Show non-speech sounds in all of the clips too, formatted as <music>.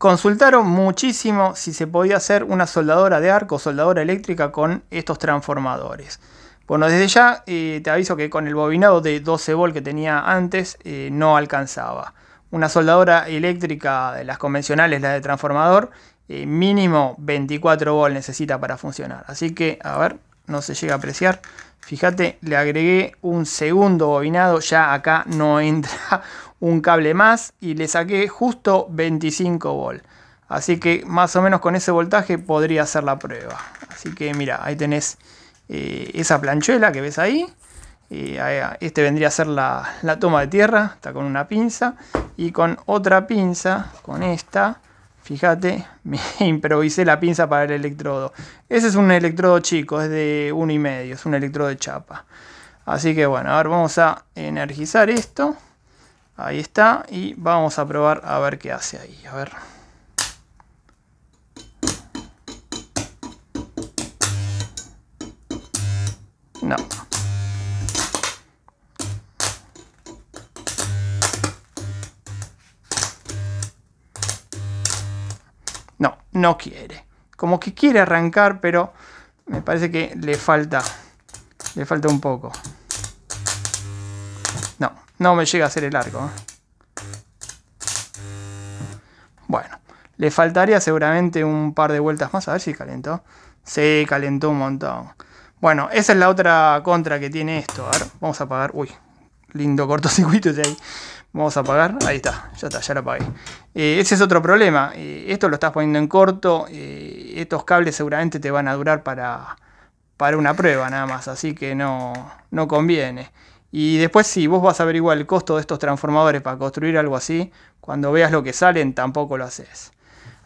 Consultaron muchísimo si se podía hacer una soldadora de arco, soldadora eléctrica con estos transformadores. Bueno, desde ya eh, te aviso que con el bobinado de 12 volt que tenía antes eh, no alcanzaba. Una soldadora eléctrica de las convencionales, la de transformador, eh, mínimo 24 volt necesita para funcionar. Así que, a ver, no se llega a apreciar. Fíjate, le agregué un segundo bobinado, ya acá no <laughs> entra un cable más y le saqué justo 25 volt. Así que más o menos con ese voltaje podría hacer la prueba. Así que mira, ahí tenés eh, esa planchuela que ves eh, ahí. este vendría a ser la, la toma de tierra, está con una pinza. Y con otra pinza, con esta, Fíjate, <laughs> me improvisé la pinza para el electrodo. Ese es un electrodo chico, es de 1,5, es un electrodo de chapa. Así que bueno, a ver, vamos a energizar esto. Ahí está, y vamos a probar a ver qué hace ahí. A ver. No, No, no quiere. Como que quiere arrancar, pero me parece que le falta, le falta un poco. No, no me llega a hacer el arco. ¿eh? Bueno, le faltaría seguramente un par de vueltas más. A ver si calentó. Se sí, calentó un montón. Bueno, esa es la otra contra que tiene esto. A ver, vamos a apagar. Uy, lindo cortocircuito ahí. Vamos a apagar. Ahí está, ya está, ya lo apagué. Eh, ese es otro problema. Eh, esto lo estás poniendo en corto. Eh, estos cables seguramente te van a durar para, una prueba nada más. Así que no, conviene. Y después si vos vas a averiguar el costo de estos transformadores para construir algo así, cuando veas lo que salen tampoco lo haces.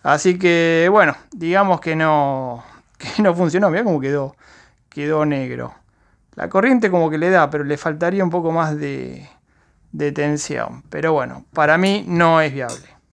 Así que bueno, digamos que no, <laughs> que no funcionó. Mira cómo quedó, quedó negro. La corriente como que le da, pero le faltaría un poco más de, tensión. Pero bueno, para mí no es viable.